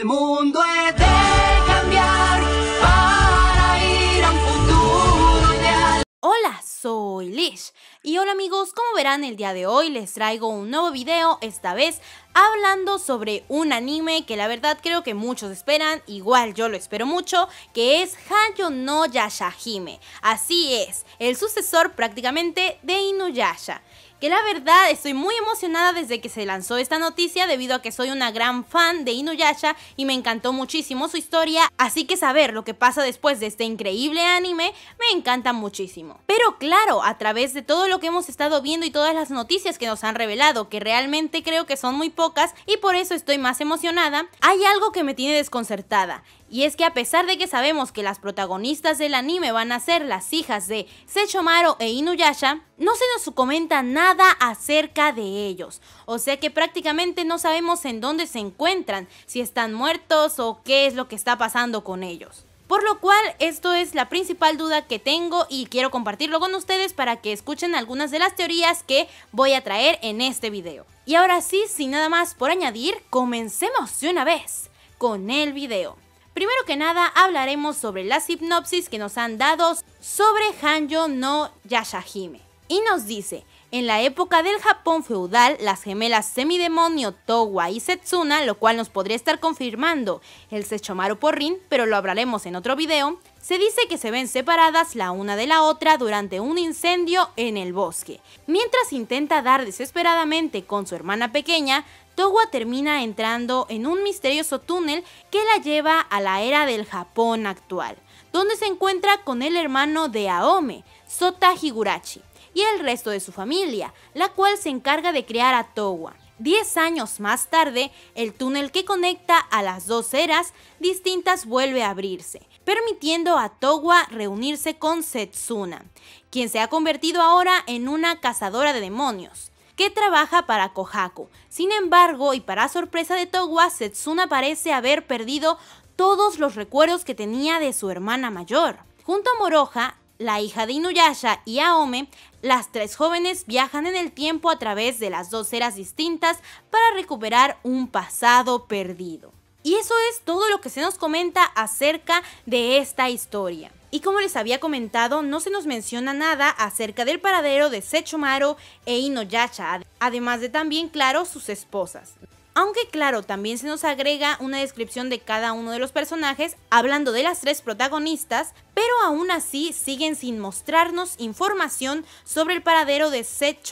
el mundo es de cambiar para ir a un futuro ideal. Hola, soy Lish. Y hola amigos, como verán el día de hoy les traigo un nuevo video, esta vez hablando sobre un anime que la verdad creo que muchos esperan, igual yo lo espero mucho, que es Hayo no Yashahime. Así es, el sucesor prácticamente de Inuyasha que la verdad estoy muy emocionada desde que se lanzó esta noticia debido a que soy una gran fan de Inuyasha y me encantó muchísimo su historia, así que saber lo que pasa después de este increíble anime me encanta muchísimo. Pero claro, a través de todo lo que hemos estado viendo y todas las noticias que nos han revelado, que realmente creo que son muy pocas y por eso estoy más emocionada, hay algo que me tiene desconcertada y es que a pesar de que sabemos que las protagonistas del anime van a ser las hijas de Sechomaro e Inuyasha, no se nos comenta nada acerca de ellos. O sea que prácticamente no sabemos en dónde se encuentran, si están muertos o qué es lo que está pasando con ellos. Por lo cual, esto es la principal duda que tengo y quiero compartirlo con ustedes para que escuchen algunas de las teorías que voy a traer en este video. Y ahora sí, sin nada más por añadir, comencemos de una vez con el video. Primero que nada hablaremos sobre las hipnopsis que nos han dado sobre Hanjo no Yashahime. Y nos dice, en la época del Japón feudal, las gemelas semidemonio Towa y Setsuna, lo cual nos podría estar confirmando el Sechomaru Porrin, pero lo hablaremos en otro video, se dice que se ven separadas la una de la otra durante un incendio en el bosque. Mientras intenta dar desesperadamente con su hermana pequeña, Towa termina entrando en un misterioso túnel que la lleva a la era del Japón actual, donde se encuentra con el hermano de Aome, Sota Higurachi, y el resto de su familia, la cual se encarga de criar a Towa. Diez años más tarde, el túnel que conecta a las dos eras distintas vuelve a abrirse, permitiendo a Towa reunirse con Setsuna, quien se ha convertido ahora en una cazadora de demonios que trabaja para Kohaku. Sin embargo, y para sorpresa de Towa, Setsuna parece haber perdido todos los recuerdos que tenía de su hermana mayor. Junto a Moroja, la hija de Inuyasha y Aome, las tres jóvenes viajan en el tiempo a través de las dos eras distintas para recuperar un pasado perdido. Y eso es todo lo que se nos comenta acerca de esta historia. Y como les había comentado, no se nos menciona nada acerca del paradero de Sechomaro e Inoyacha, además de también, claro, sus esposas. Aunque claro, también se nos agrega una descripción de cada uno de los personajes, hablando de las tres protagonistas, pero aún así siguen sin mostrarnos información sobre el paradero de Seth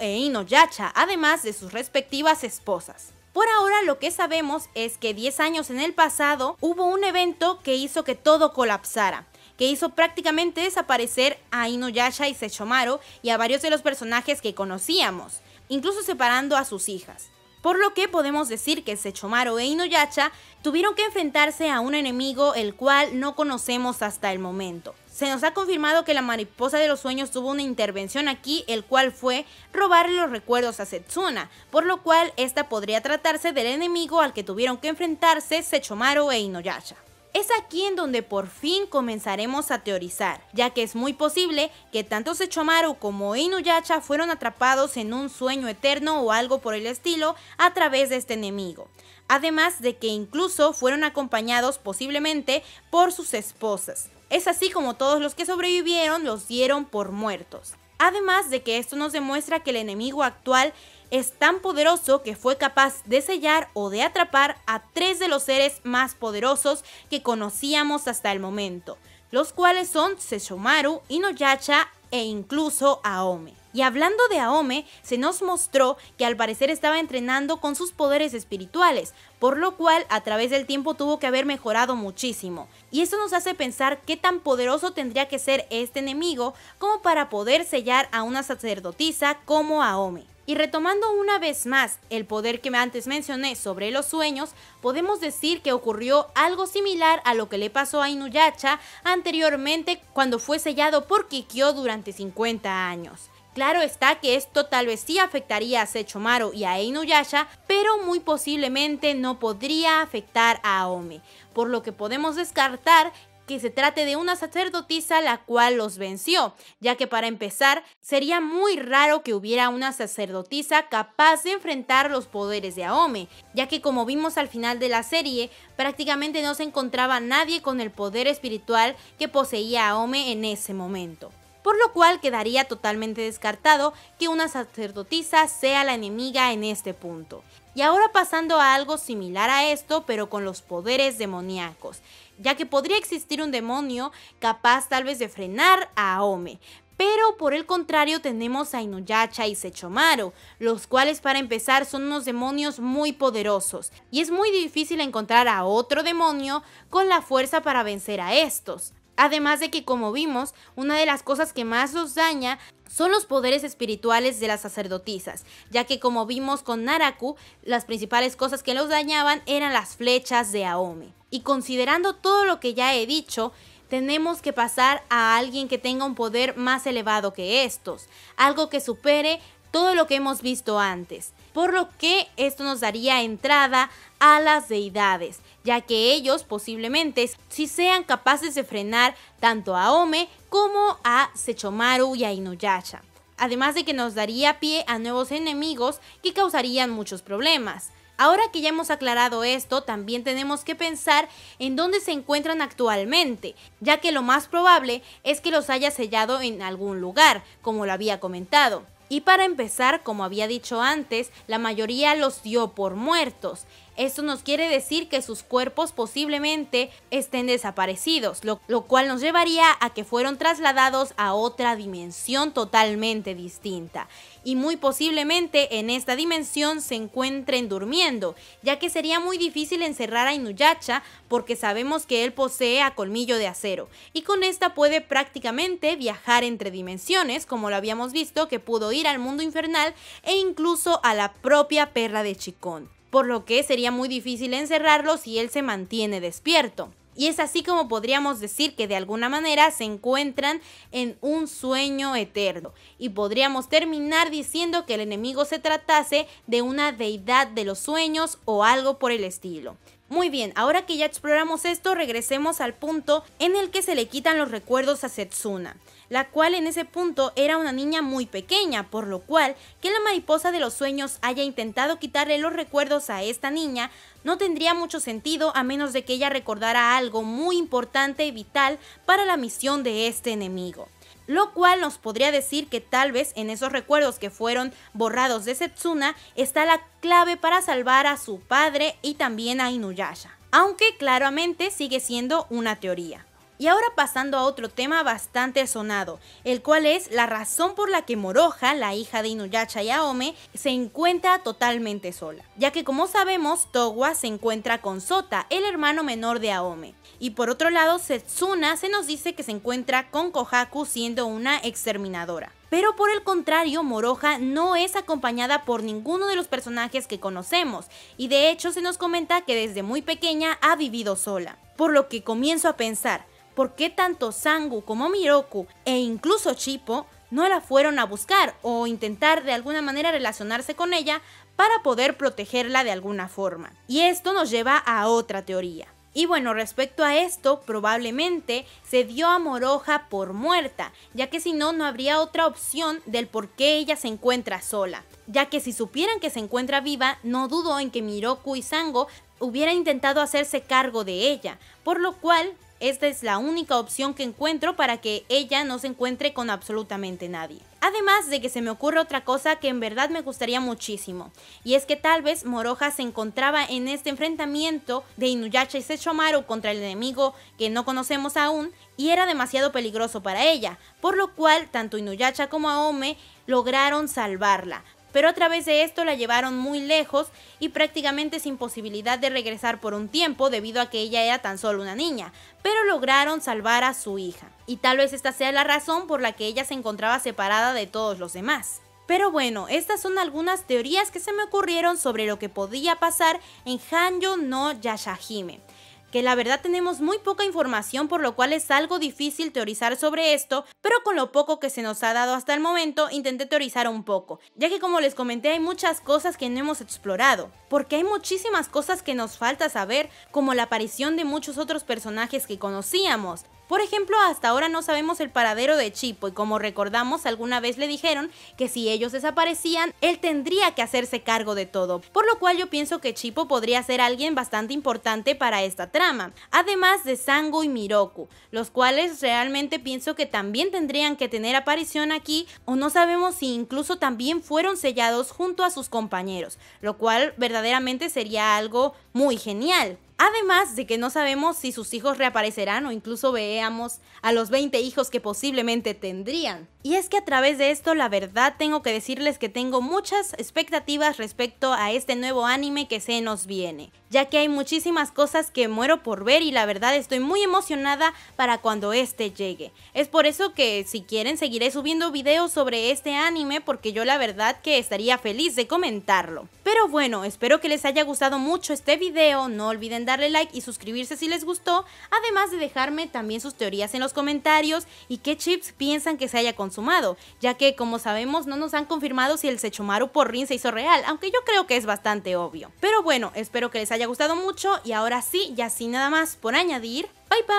e Inoyacha, además de sus respectivas esposas. Por ahora lo que sabemos es que 10 años en el pasado hubo un evento que hizo que todo colapsara que hizo prácticamente desaparecer a Inuyasha y Sechomaru y a varios de los personajes que conocíamos, incluso separando a sus hijas. Por lo que podemos decir que Sechomaru e Inuyasha tuvieron que enfrentarse a un enemigo el cual no conocemos hasta el momento. Se nos ha confirmado que la mariposa de los sueños tuvo una intervención aquí, el cual fue robarle los recuerdos a Setsuna, por lo cual esta podría tratarse del enemigo al que tuvieron que enfrentarse Sechomaru e Inuyasha. Es aquí en donde por fin comenzaremos a teorizar, ya que es muy posible que tanto Sechomaru como Inuyasha fueron atrapados en un sueño eterno o algo por el estilo a través de este enemigo, además de que incluso fueron acompañados posiblemente por sus esposas. Es así como todos los que sobrevivieron los dieron por muertos. Además de que esto nos demuestra que el enemigo actual es tan poderoso que fue capaz de sellar o de atrapar a tres de los seres más poderosos que conocíamos hasta el momento, los cuales son Seshomaru, Inoyacha e incluso Aome. Y hablando de Aome, se nos mostró que al parecer estaba entrenando con sus poderes espirituales, por lo cual a través del tiempo tuvo que haber mejorado muchísimo. Y eso nos hace pensar qué tan poderoso tendría que ser este enemigo como para poder sellar a una sacerdotisa como Aome. Y retomando una vez más el poder que antes mencioné sobre los sueños, podemos decir que ocurrió algo similar a lo que le pasó a Inuyacha anteriormente cuando fue sellado por Kikyo durante 50 años. Claro está que esto tal vez sí afectaría a Sechomaru y a Inuyasha, pero muy posiblemente no podría afectar a Aome, por lo que podemos descartar que se trate de una sacerdotisa la cual los venció, ya que para empezar sería muy raro que hubiera una sacerdotisa capaz de enfrentar los poderes de Aome, ya que como vimos al final de la serie, prácticamente no se encontraba nadie con el poder espiritual que poseía Aome en ese momento por lo cual quedaría totalmente descartado que una sacerdotisa sea la enemiga en este punto. Y ahora pasando a algo similar a esto, pero con los poderes demoníacos, ya que podría existir un demonio capaz tal vez de frenar a Aome, pero por el contrario tenemos a Inuyacha y Sechomaru, los cuales para empezar son unos demonios muy poderosos, y es muy difícil encontrar a otro demonio con la fuerza para vencer a estos. Además de que como vimos, una de las cosas que más los daña son los poderes espirituales de las sacerdotisas, ya que como vimos con Naraku, las principales cosas que los dañaban eran las flechas de Aome. Y considerando todo lo que ya he dicho, tenemos que pasar a alguien que tenga un poder más elevado que estos, algo que supere todo lo que hemos visto antes por lo que esto nos daría entrada a las deidades, ya que ellos posiblemente sí sean capaces de frenar tanto a Ome como a Sechomaru y a Inuyasha. Además de que nos daría pie a nuevos enemigos que causarían muchos problemas. Ahora que ya hemos aclarado esto, también tenemos que pensar en dónde se encuentran actualmente, ya que lo más probable es que los haya sellado en algún lugar, como lo había comentado. Y para empezar, como había dicho antes, la mayoría los dio por muertos. Esto nos quiere decir que sus cuerpos posiblemente estén desaparecidos, lo, cual nos llevaría a que fueron trasladados a otra dimensión totalmente distinta. Y muy posiblemente en esta dimensión se encuentren durmiendo, ya que sería muy difícil encerrar a Inuyacha porque sabemos que él posee a Colmillo de Acero, y con esta puede prácticamente viajar entre dimensiones, como lo habíamos visto que pudo ir al mundo infernal e incluso a la propia perra de Chicón por lo que sería muy difícil encerrarlo si él se mantiene despierto. Y es así como podríamos decir que de alguna manera se encuentran en un sueño eterno. Y podríamos terminar diciendo que el enemigo se tratase de una deidad de los sueños o algo por el estilo. Muy bien, ahora que ya exploramos esto, regresemos al punto en el que se le quitan los recuerdos a Setsuna, la cual en ese punto era una niña muy pequeña, por lo cual que la mariposa de los sueños haya intentado quitarle los recuerdos a esta niña no tendría mucho sentido a menos de que ella recordara algo muy importante y vital para la misión de este enemigo lo cual nos podría decir que tal vez en esos recuerdos que fueron borrados de Setsuna está la clave para salvar a su padre y también a Inuyasha, aunque claramente sigue siendo una teoría. Y ahora pasando a otro tema bastante sonado, el cual es la razón por la que Moroja, la hija de Inuyasha y Aome, se encuentra totalmente sola, ya que como sabemos, Towa se encuentra con Sota, el hermano menor de Aome. Y por otro lado, Setsuna se nos dice que se encuentra con Kohaku siendo una exterminadora. Pero por el contrario, Moroja no es acompañada por ninguno de los personajes que conocemos, y de hecho se nos comenta que desde muy pequeña ha vivido sola. Por lo que comienzo a pensar, por qué tanto Sangu como Miroku e incluso Chipo no la fueron a buscar o intentar de alguna manera relacionarse con ella para poder protegerla de alguna forma. Y esto nos lleva a otra teoría. Y bueno, respecto a esto, probablemente se dio a Moroja por muerta, ya que si no, no habría otra opción del por qué ella se encuentra sola. Ya que si supieran que se encuentra viva, no dudo en que Miroku y Sango hubieran intentado hacerse cargo de ella, por lo cual esta es la única opción que encuentro para que ella no se encuentre con absolutamente nadie. Además de que se me ocurre otra cosa que en verdad me gustaría muchísimo, y es que tal vez Moroja se encontraba en este enfrentamiento de Inuyacha y Sechomaru contra el enemigo que no conocemos aún, y era demasiado peligroso para ella, por lo cual tanto Inuyacha como Aome lograron salvarla, pero a través de esto la llevaron muy lejos y prácticamente sin posibilidad de regresar por un tiempo debido a que ella era tan solo una niña, pero lograron salvar a su hija. Y tal vez esta sea la razón por la que ella se encontraba separada de todos los demás. Pero bueno, estas son algunas teorías que se me ocurrieron sobre lo que podía pasar en Hanjo no Yashahime que la verdad tenemos muy poca información por lo cual es algo difícil teorizar sobre esto, pero con lo poco que se nos ha dado hasta el momento intenté teorizar un poco, ya que como les comenté hay muchas cosas que no hemos explorado, porque hay muchísimas cosas que nos falta saber, como la aparición de muchos otros personajes que conocíamos, por ejemplo, hasta ahora no sabemos el paradero de Chipo y como recordamos alguna vez le dijeron que si ellos desaparecían, él tendría que hacerse cargo de todo, por lo cual yo pienso que Chipo podría ser alguien bastante importante para esta trama, además de Sango y Miroku, los cuales realmente pienso que también tendrían que tener aparición aquí o no sabemos si incluso también fueron sellados junto a sus compañeros, lo cual verdaderamente sería algo muy genial. Además de que no sabemos si sus hijos reaparecerán o incluso veamos a los 20 hijos que posiblemente tendrían. Y es que a través de esto la verdad tengo que decirles que tengo muchas expectativas respecto a este nuevo anime que se nos viene ya que hay muchísimas cosas que muero por ver y la verdad estoy muy emocionada para cuando este llegue. Es por eso que si quieren seguiré subiendo videos sobre este anime porque yo la verdad que estaría feliz de comentarlo. Pero bueno, espero que les haya gustado mucho este video, no olviden darle like y suscribirse si les gustó, además de dejarme también sus teorías en los comentarios y qué chips piensan que se haya consumado, ya que como sabemos no nos han confirmado si el sechumaru por Rin se hizo real, aunque yo creo que es bastante obvio. Pero bueno, espero que les haya haya gustado mucho y ahora sí, ya así nada más por añadir, bye bye.